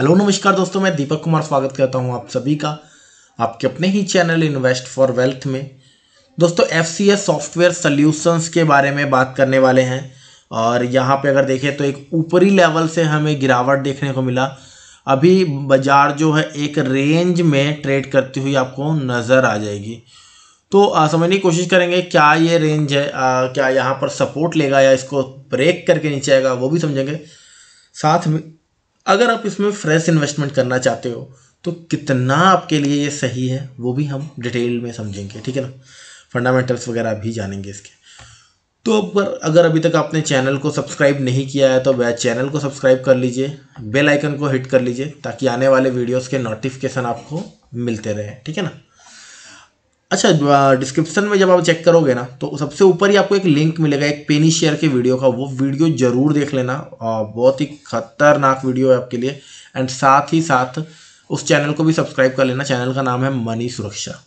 hello नमस्कार दोस्तों मैं दीपक कुमार स्वागत करता हूं आप सभी का आपके अपने ही चैनल इन्वेस्ट फॉर वेल्थ में दोस्तों एफ सॉफ्टवेयर सॉल्यूशंस के बारे में बात करने वाले हैं और यहां पे अगर देखें तो एक ऊपरी लेवल से हमें गिरावट देखने को मिला अभी बाज़ार जो है एक रेंज में ट्रेड करती हुई आपको नज़र आ जाएगी तो समझने की कोशिश करेंगे क्या ये रेंज है आ, क्या यहाँ पर सपोर्ट लेगा या इसको ब्रेक करके नीचे आएगा वो भी समझेंगे साथ में अगर आप इसमें फ्रेश इन्वेस्टमेंट करना चाहते हो तो कितना आपके लिए ये सही है वो भी हम डिटेल में समझेंगे ठीक है ना फंडामेंटल्स वगैरह भी जानेंगे इसके तो पर अगर अभी तक आपने चैनल को सब्सक्राइब नहीं किया है तो वह चैनल को सब्सक्राइब कर लीजिए बेल आइकन को हिट कर लीजिए ताकि आने वाले वीडियोस के नोटिफिकेशन आपको मिलते रहे ठीक है ना अच्छा डिस्क्रिप्शन में जब आप चेक करोगे ना तो सबसे ऊपर ही आपको एक लिंक मिलेगा एक पेनी शेयर के वीडियो का वो वीडियो जरूर देख लेना बहुत ही खतरनाक वीडियो है आपके लिए एंड साथ ही साथ उस चैनल को भी सब्सक्राइब कर लेना चैनल का नाम है मनी सुरक्षा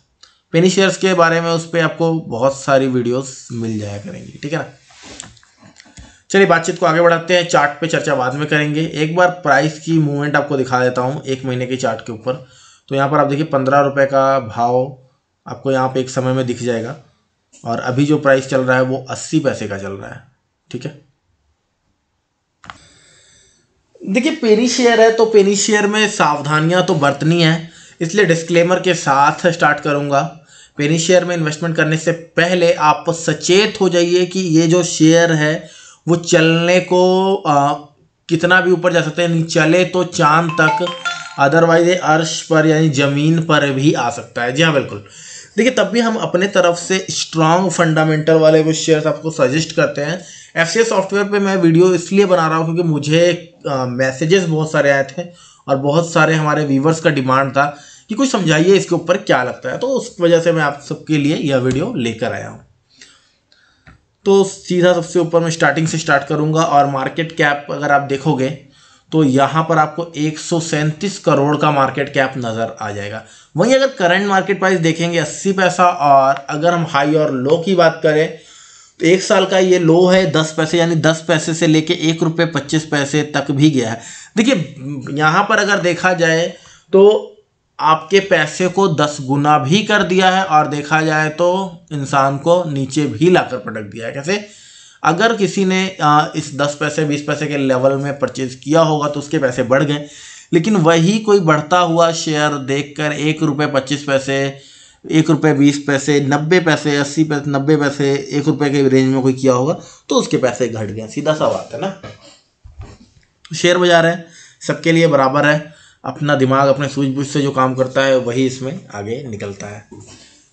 पेनी शेयर्स के बारे में उस पर आपको बहुत सारी वीडियोस मिल जाया करेंगी ठीक है ना चलिए बातचीत को आगे बढ़ाते हैं चार्ट पे चर्चा बाद में करेंगे एक बार प्राइस की मूवमेंट आपको दिखा देता हूँ एक महीने के चार्ट के ऊपर तो यहाँ पर आप देखिए पंद्रह रुपये का भाव आपको यहाँ पे एक समय में दिख जाएगा और अभी जो प्राइस चल रहा है वो अस्सी पैसे का चल रहा है ठीक है देखिए पेनी शेयर है तो पेनी शेयर में सावधानियां तो बरतनी है इसलिए डिस्क्लेमर के साथ स्टार्ट करूंगा पेनी शेयर में इन्वेस्टमेंट करने से पहले आप सचेत हो जाइए कि ये जो शेयर है वो चलने को आ, कितना भी ऊपर जा सकते हैं नहीं चले तो चांद तक अदरवाइज ये अर्श पर यानी ज़मीन पर भी आ सकता है जी हाँ बिल्कुल देखिए तब भी हम अपने तरफ से स्ट्रांग फंडामेंटल वाले कुछ शेयर्स आपको सजेस्ट करते हैं एफ सॉफ्टवेयर पे मैं वीडियो इसलिए बना रहा हूँ क्योंकि मुझे मैसेजेस बहुत सारे आए थे और बहुत सारे हमारे व्यूवर्स का डिमांड था कि कुछ समझाइए इसके ऊपर क्या लगता है तो उस वजह से मैं आप सबके लिए यह वीडियो लेकर आया हूँ तो सीधा सबसे ऊपर मैं स्टार्टिंग से स्टार्ट करूँगा और मार्केट कैप अगर आप देखोगे तो यहां पर आपको एक करोड़ का मार्केट कैप नज़र आ जाएगा वहीं अगर करंट मार्केट प्राइस देखेंगे अस्सी पैसा और अगर हम हाई और लो की बात करें तो एक साल का ये लो है दस पैसे यानी दस पैसे से लेके एक रुपये पच्चीस पैसे तक भी गया है देखिए यहाँ पर अगर देखा जाए तो आपके पैसे को दस गुना भी कर दिया है और देखा जाए तो इंसान को नीचे भी लाकर पटक दिया है कैसे अगर किसी ने इस दस पैसे बीस पैसे के लेवल में परचेज किया होगा तो उसके पैसे बढ़ गए लेकिन वही कोई बढ़ता हुआ शेयर देख कर एक रुपये पच्चीस पैसे एक रुपये बीस पैसे नब्बे पैसे अस्सी पैसे नब्बे पैसे एक रुपये के रेंज में कोई किया होगा तो उसके पैसे घट गए सीधा सा बात है ना शेयर बाजार है सबके लिए बराबर है अपना दिमाग अपने सूझबूझ से जो काम करता है वही इसमें आगे निकलता है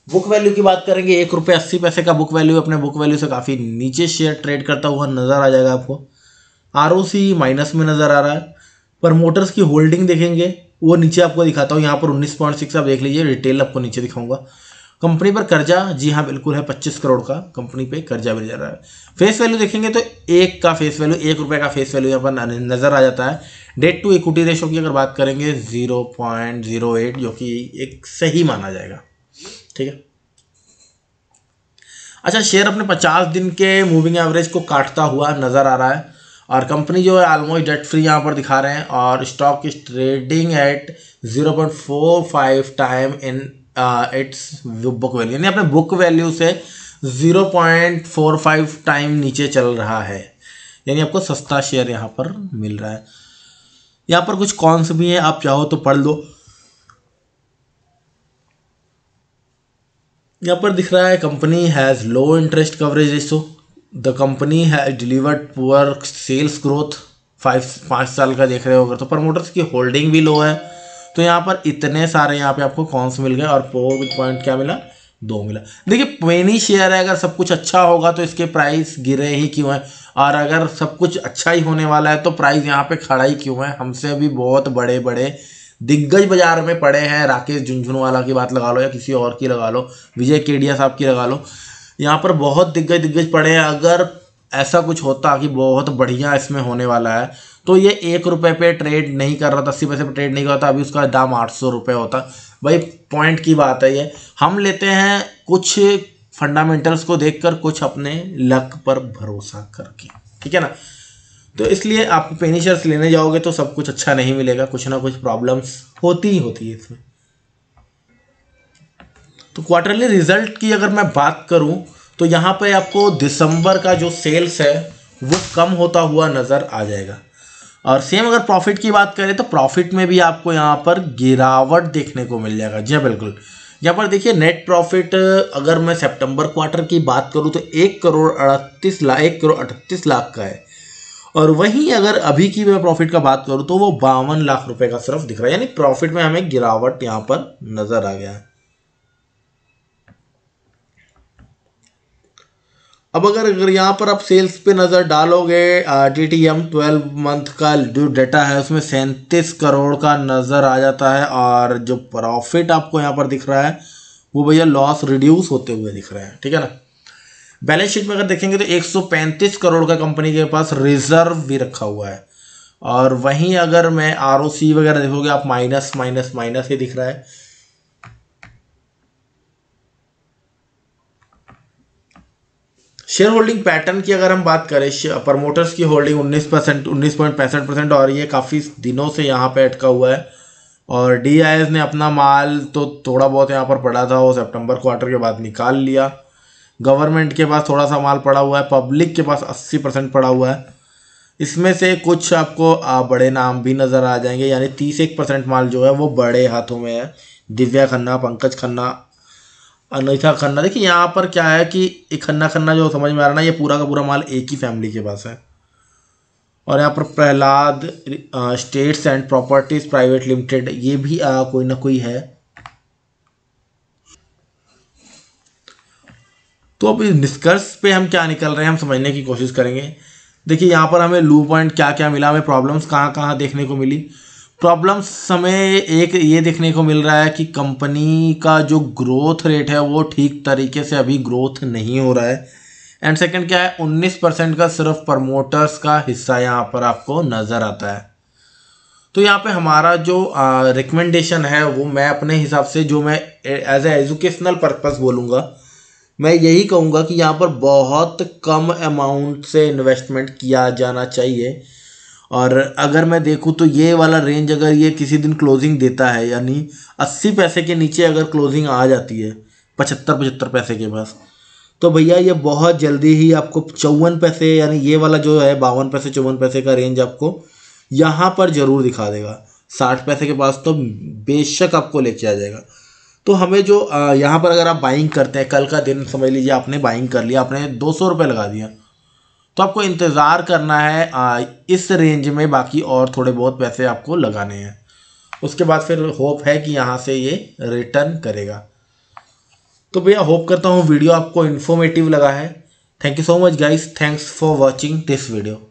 बुक वैल्यू की बात करेंगे एक रुपये अस्सी पैसे का बुक वैल्यू अपने बुक वैल्यू से काफ़ी नीचे शेयर ट्रेड करता हुआ नज़र आ जाएगा आपको आर माइनस में नज़र आ रहा है प्रमोटर्स की होल्डिंग देखेंगे वो नीचे आपको दिखाता हूँ यहाँ पर उन्नीस पॉइंट सिक्स आप देख लीजिए रिटेल आपको नीचे दिखाऊंगा कंपनी पर कर्जा जी हाँ बिल्कुल है पच्चीस करोड़ का कंपनी पे कर्जा मिल जा रहा है फेस वैल्यू देखेंगे तो एक का फेस वैल्यू एक रुपये का फेस वैल्यू यहाँ पर नज़र आ जाता है डेट टू इक्विटी रेशो की अगर बात करेंगे जीरो पॉइंट जीरो एट जो कि एक सही माना जाएगा ठीक है अच्छा शेयर अपने 50 दिन के मूविंग एवरेज को काटता हुआ नज़र आ रहा है और कंपनी जो है ऑलमोस्ट डेट फ्री यहाँ पर दिखा रहे हैं और stock is trading at 0.45 time in its book value यानी अपने बुक वैल्यू से 0.45 टाइम नीचे चल रहा है यानी आपको सस्ता शेयर यहाँ पर मिल रहा है यहाँ पर कुछ कॉन्स भी हैं आप चाहो तो पढ़ लो यहाँ पर दिख रहा है company has low interest coverage ratio the company has delivered poor sales growth five पाँच साल का देख रहे हो अगर तो प्रमोटर्स की होल्डिंग भी लो है तो यहाँ पर इतने सारे यहाँ पे आपको कॉन्स मिल गए और प्रॉफिट पॉइंट क्या मिला दो मिला देखिए पेनी शेयर है अगर सब कुछ अच्छा होगा तो इसके प्राइस गिरे ही क्यों हैं और अगर सब कुछ अच्छा ही होने वाला है तो प्राइस यहाँ पे खड़ा ही क्यों है हमसे भी बहुत बड़े बड़े दिग्गज बाजार में पड़े हैं राकेश झुंझुनवाला की बात लगा लो या किसी और की लगा लो विजय केडिया साहब की लगा लो यहाँ पर बहुत दिग्गज दिग्गज पड़े हैं अगर ऐसा कुछ होता कि बहुत बढ़िया इसमें होने वाला है तो ये एक रुपये पे ट्रेड नहीं कर रहा था अस्सी पैसे पर ट्रेड नहीं कर रहा था अभी उसका दाम आठ सौ रुपये होता भाई पॉइंट की बात है ये हम लेते हैं कुछ फंडामेंटल्स को देखकर कुछ अपने लक पर भरोसा करके ठीक है ना तो इसलिए आप पेनिशर्स लेने जाओगे तो सब कुछ अच्छा नहीं मिलेगा कुछ ना कुछ प्रॉब्लम्स होती ही होती है इसमें तो क्वार्टरली रिजल्ट की अगर मैं बात करूं तो यहाँ पे आपको दिसंबर का जो सेल्स है वो कम होता हुआ नज़र आ जाएगा और सेम अगर प्रॉफिट की बात करें तो प्रॉफिट में भी आपको यहाँ पर गिरावट देखने को मिल जाएगा जी हाँ, बिल्कुल यहाँ पर देखिए नेट प्रॉफिट अगर मैं सितंबर क्वार्टर की बात करूँ तो एक करोड़ अड़तीस लाख एक करोड़ अड़तीस लाख का है और वहीं अगर अभी की मैं प्रॉफिट का बात करूँ तो वो बावन लाख रुपए का सिर्फ दिख रहा है यानी प्रॉफिट में हमें गिरावट यहाँ पर नजर आ गया है अब अगर अगर यहाँ पर आप सेल्स पे नज़र डालोगे T T M twelve month का जो डेटा है उसमें सैंतीस करोड़ का नज़र आ जाता है और जो प्रॉफिट आपको यहाँ पर दिख रहा है वो भैया लॉस रिड्यूस होते हुए दिख रहा है ठीक है ना बैलेंस शीट में अगर देखेंगे तो 135 करोड़ का कंपनी के पास रिजर्व भी रखा हुआ है और वहीं अगर मैं आर वगैरह देखोगे आप माइनस माइनस माइनस ही दिख रहा है शेयर होल्डिंग पैटर्न की अगर हम बात करें प्रमोटर्स की होल्डिंग 19 परसेंट उन्नीस परसेंट और ये काफ़ी दिनों से यहाँ पे अटका हुआ है और डी ने अपना माल तो थोड़ा बहुत यहाँ पर पड़ा था वो सितंबर क्वार्टर के बाद निकाल लिया गवर्नमेंट के पास थोड़ा सा माल पड़ा हुआ है पब्लिक के पास अस्सी परसेंट पड़ा हुआ है इसमें से कुछ आपको बड़े नाम भी नज़र आ जाएंगे यानी तीस एक परसेंट माल जो है वो बड़े हाथों में है दिव्या खन्ना पंकज खन्ना अनिता खन्ना देखिए यहाँ पर क्या है कि एक खन्ना खन्ना जो समझ में आ रहा ना ये पूरा का पूरा माल एक ही फैमिली के पास है और यहाँ पर Prahlad estates and properties private limited ये भी आ, कोई ना कोई है तो अब इस निष्कर्ष पे हम क्या निकल रहे हैं हम समझने की कोशिश करेंगे देखिए यहाँ पर हमें लू पॉइंट क्या क्या मिला हमें प्रॉब्लम्स कहाँ कहाँ देखने को मिली प्रॉब्लम्स हमें एक ये देखने को मिल रहा है कि कंपनी का जो ग्रोथ रेट है वो ठीक तरीके से अभी ग्रोथ नहीं हो रहा है एंड सेकंड क्या है उन्नीस परसेंट का सिर्फ प्रमोटर्स का हिस्सा यहाँ पर आपको नज़र आता है तो यहाँ पे हमारा जो रिकमेंडेशन है वो मैं अपने हिसाब से जो मैं एज ए एजुकेशनल पर्पज़ बोलूँगा मैं यही कहूँगा कि यहाँ पर बहुत कम अमाउंट से इन्वेस्टमेंट किया जाना चाहिए और अगर मैं देखूँ तो ये वाला रेंज अगर ये किसी दिन क्लोजिंग देता है यानी अस्सी पैसे के नीचे अगर क्लोजिंग आ जाती है पचहत्तर पचहत्तर पैसे के पास तो भैया ये बहुत जल्दी ही आपको चौवन पैसे यानी ये वाला जो है बावन पैसे चौवन पैसे का रेंज आपको यहाँ पर ज़रूर दिखा देगा साठ पैसे के पास तो बेशक आपको लेके आ जाएगा तो हमें जो यहाँ पर अगर आप बाइंग करते हैं कल का दिन समझ लीजिए आपने बाइंग कर लिया आपने दो सौ रुपये लगा दिया तो आपको इंतज़ार करना है इस रेंज में बाकी और थोड़े बहुत पैसे आपको लगाने हैं उसके बाद फिर होप है कि यहाँ से ये रिटर्न करेगा तो भैया होप करता हूँ वीडियो आपको इन्फॉर्मेटिव लगा है thank you so much guys thanks for watching this video